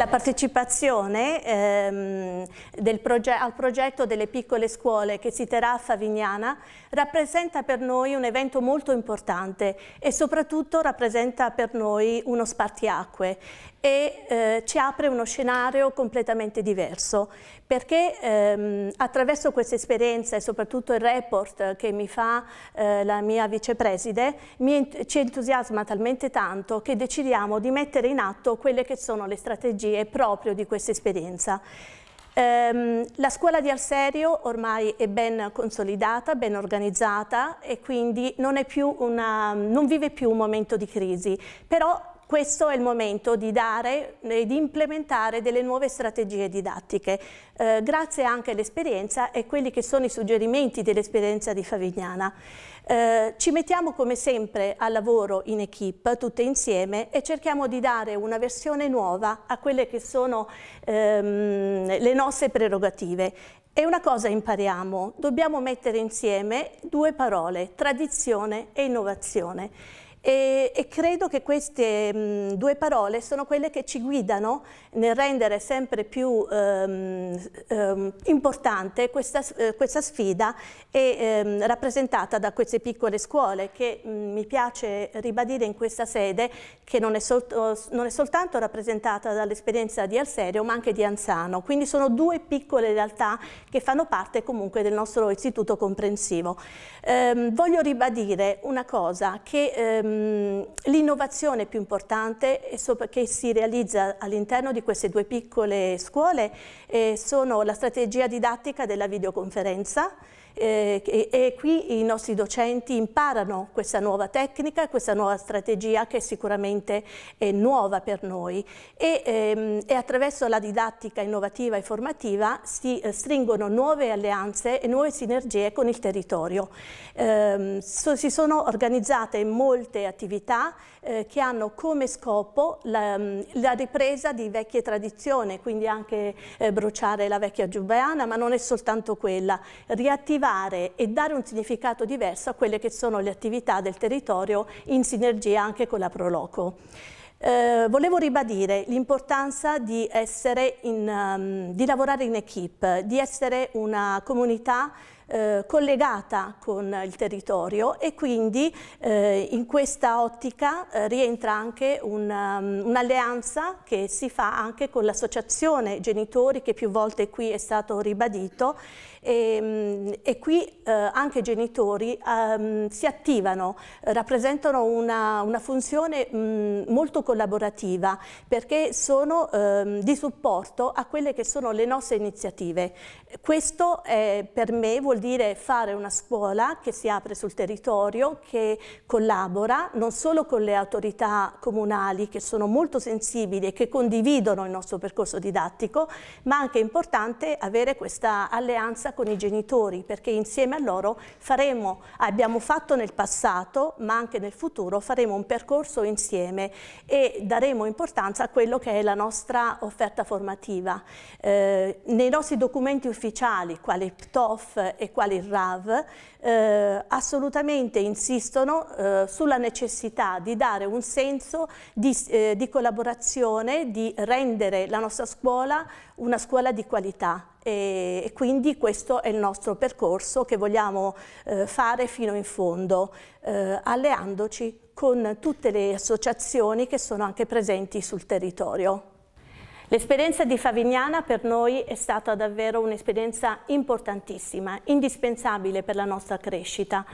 la partecipazione ehm, proge al progetto delle piccole scuole che si terrà a Favignana rappresenta per noi un evento molto importante e soprattutto rappresenta per noi uno spartiacque e eh, ci apre uno scenario completamente diverso perché ehm, attraverso questa esperienza e soprattutto il report che mi fa eh, la mia vicepreside mi, ci entusiasma talmente tanto che decidiamo di mettere in atto quelle che sono le strategie proprio di questa esperienza. Ehm, la scuola di Alserio ormai è ben consolidata, ben organizzata e quindi non, più una, non vive più un momento di crisi, però questo è il momento di dare e di implementare delle nuove strategie didattiche, eh, grazie anche all'esperienza e quelli che sono i suggerimenti dell'esperienza di Favignana. Eh, ci mettiamo come sempre al lavoro in equip, tutte insieme, e cerchiamo di dare una versione nuova a quelle che sono ehm, le nostre prerogative. E una cosa impariamo, dobbiamo mettere insieme due parole, tradizione e innovazione. E, e credo che queste mh, due parole sono quelle che ci guidano nel rendere sempre più ehm, ehm, importante questa, eh, questa, sfida e, ehm, rappresentata da queste piccole scuole che mh, mi piace ribadire in questa sede che non è, sol oh, non è soltanto rappresentata dall'esperienza di Alserio ma anche di Anzano. Quindi sono due piccole realtà che fanno parte comunque del nostro istituto comprensivo. Ehm, voglio ribadire una cosa che ehm, Ehm, l'innovazione più importante che si realizza all'interno di queste due piccole scuole eh, sono la strategia didattica della videoconferenza eh, e, e, qui i nostri docenti imparano questa nuova tecnica, questa nuova strategia che sicuramente è nuova per noi e, ehm, e attraverso la didattica innovativa e formativa si eh, stringono nuove alleanze e nuove sinergie con il territorio. Eh, so, si sono organizzate molte attività eh, che hanno come scopo la, mm, la, ripresa di vecchie tradizioni, quindi anche eh, bruciare la vecchia giubbeana, ma non è soltanto quella, riattivare e dare un significato diverso a quelle che sono le attività del territorio in sinergia anche con la Proloco. Eh, volevo ribadire l'importanza di, um, di lavorare in equip, di essere una comunità eh, collegata con il territorio e quindi eh, in questa ottica eh, rientra anche um, un'alleanza um, un che si fa anche con l'associazione genitori che più volte qui è stato ribadito e, ehm, e qui eh, anche i genitori ehm, si attivano, rappresentano una, una funzione mh, molto collaborativa perché sono ehm, di supporto a quelle che sono le nostre iniziative. Questo è, per me vuol dire fare una scuola che si apre sul territorio, che collabora non solo con le autorità comunali che sono molto sensibili e che condividono il nostro percorso didattico, ma anche è importante avere questa alleanza cosa con i genitori perché insieme a loro faremo, abbiamo fatto nel passato ma anche nel futuro, faremo un percorso insieme e daremo importanza a quello che è la nostra offerta formativa. Eh, nei nostri documenti ufficiali, quali il PTOF e quali il RAV, eh, assolutamente insistono eh, sulla necessità di dare un senso di, eh, di collaborazione, di rendere la nostra scuola una scuola di qualità e, e, quindi questo è il nostro percorso che vogliamo eh, fare fino in fondo, eh, alleandoci con tutte le associazioni che sono anche presenti sul territorio. L'esperienza di Favignana per noi è stata davvero un'esperienza importantissima, indispensabile per la nostra crescita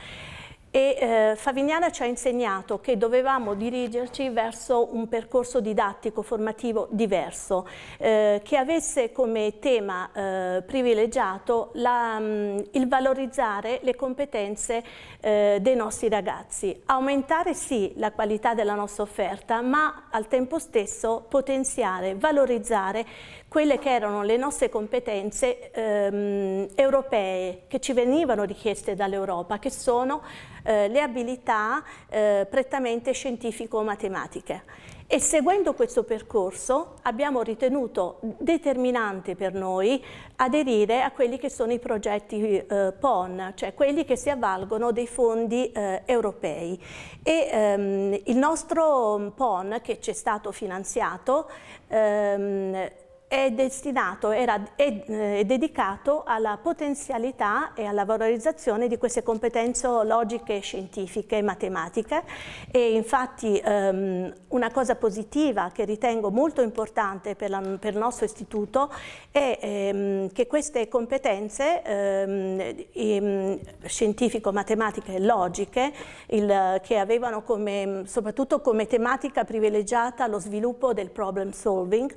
e eh, Favignana ci ha insegnato che dovevamo dirigerci verso un percorso didattico formativo diverso eh, che avesse come tema eh, privilegiato la, mh, mm, il valorizzare le competenze eh, dei nostri ragazzi, aumentare sì la qualità della nostra offerta ma al tempo stesso potenziare, valorizzare quelle che erano le nostre competenze ehm, europee che ci venivano richieste dall'Europa che sono eh, le abilità eh, prettamente scientifico-matematiche. E seguendo questo percorso abbiamo ritenuto determinante per noi aderire a quelli che sono i progetti eh, PON, cioè quelli che si avvalgono dei fondi eh, europei. E, ehm, il nostro PON che ci è stato finanziato ehm, è destinato, era, è, eh, è, dedicato alla potenzialità e alla valorizzazione di queste competenze logiche, scientifiche e matematiche e infatti um, una cosa positiva che ritengo molto importante per, la, per il nostro istituto è um, che queste competenze um, ehm, scientifico-matematiche e logiche il, che avevano come, soprattutto come tematica privilegiata lo sviluppo del problem solving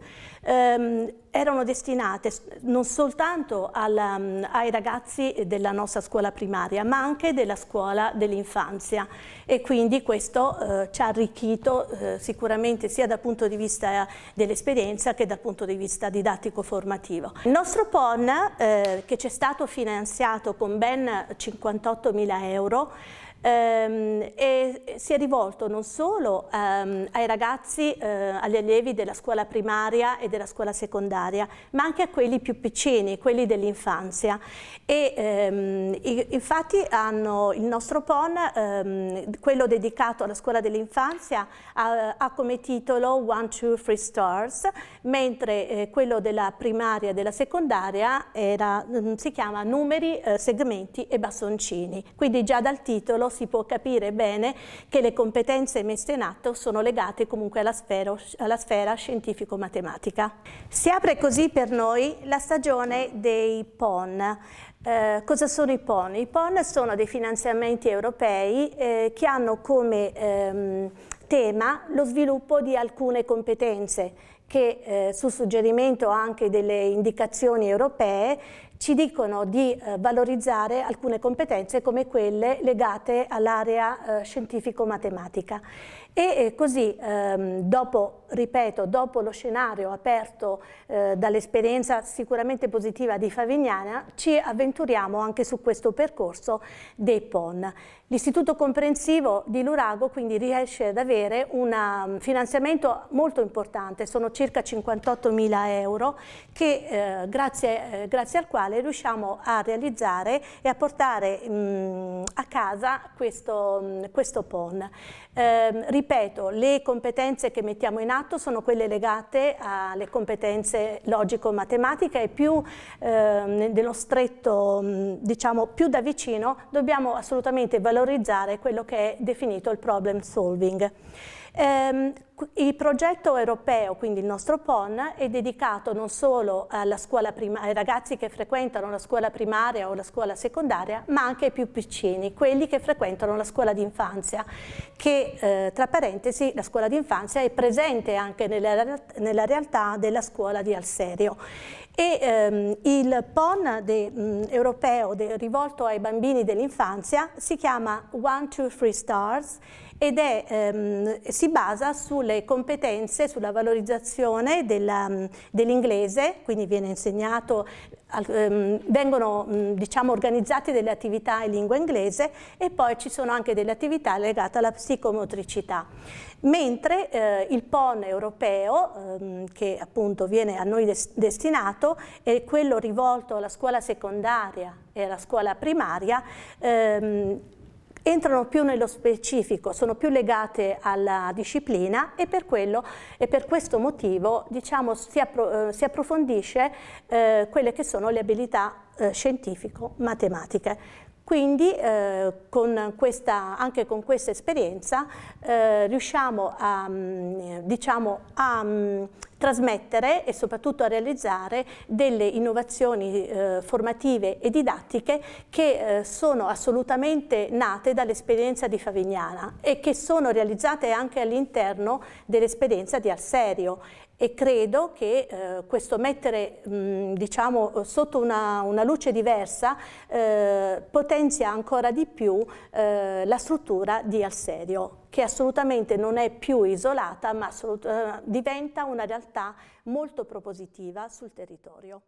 Ehm, erano destinate non soltanto alla, ehm, ai ragazzi della nostra scuola primaria, ma anche della scuola dell'infanzia e quindi questo eh, ci ha arricchito eh, sicuramente sia dal punto di vista dell'esperienza che dal punto di vista didattico-formativo. Il nostro PON, eh, che ci è stato finanziato con ben 58 mila euro, Ehm, e si è rivolto non solo ehm, ai ragazzi, eh, agli allievi della scuola primaria e della scuola secondaria, ma anche a quelli più piccini, quelli dell'infanzia. E ehm, infatti hanno il nostro PON, quello dedicato alla scuola dell'infanzia, ha, come titolo One, Two, Three Stars, mentre eh, quello della primaria e della secondaria era, mm, si chiama Numeri, eh, Segmenti e Bassoncini. Quindi già dal titolo si può capire bene che le competenze messe in atto sono legate comunque alla sfera, sfera scientifico-matematica. Si apre così per noi la stagione dei PON. Eh, cosa sono i PON? I PON sono dei finanziamenti europei eh, che hanno come ehm, tema lo sviluppo di alcune competenze che eh, su suggerimento anche delle indicazioni europee ci dicono di eh, valorizzare alcune competenze come quelle legate all'area eh, scientifico-matematica. E eh, così, ehm, dopo, ripeto, dopo lo scenario aperto eh, dall'esperienza sicuramente positiva di Favignana, ci avventuriamo anche su questo percorso dei PON. L'istituto comprensivo di Lurago quindi riesce ad avere un ehm, finanziamento molto importante, sono circa 58 mila euro, che, eh, grazie, grazie al quale quale riusciamo a realizzare e a portare mh, a casa questo, questo PON. Eh, ripeto, le competenze che mettiamo in atto sono quelle legate alle competenze logico-matematiche e più eh, nello stretto, diciamo più da vicino, dobbiamo assolutamente valorizzare quello che è definito il problem solving. Ehm, il progetto europeo, quindi il nostro PON, è dedicato non solo ai ragazzi che frequentano la scuola primaria o la scuola secondaria, ma anche ai più piccini bambini, quelli che frequentano la scuola d'infanzia, che eh, tra parentesi la scuola d'infanzia è presente anche nella, nella, realtà della scuola di Alserio. E, ehm, il PON de, mh, mm, europeo de, rivolto ai bambini dell'infanzia si chiama One, Two, Three Stars ed è, ehm, si basa sulle competenze, sulla valorizzazione mm, dell'inglese, quindi viene insegnato, ehm, vengono mm, diciamo, organizzate delle attività in lingua inglese e poi ci sono anche delle attività legate alla psicomotricità. Mentre eh, il PON europeo, ehm, che appunto viene a noi des destinato, è quello rivolto alla scuola secondaria e alla scuola primaria, ehm, entrano più nello specifico, sono più legate alla disciplina e per, quello, e per questo motivo diciamo, si, appro eh, si, approfondisce eh, quelle che sono le abilità eh, scientifico-matematiche. Quindi eh, con questa, anche con questa esperienza eh, riusciamo a, mm, diciamo, a mm, trasmettere e soprattutto a realizzare delle innovazioni eh, formative e didattiche che eh, sono assolutamente nate dall'esperienza di Favignana e che sono realizzate anche all'interno dell'esperienza di Arserio e credo che eh, questo mettere mh, mm, diciamo, sotto una, una luce diversa eh, potenzia ancora di più eh, la struttura di Alserio che assolutamente non è più isolata ma eh, diventa una realtà molto propositiva sul territorio.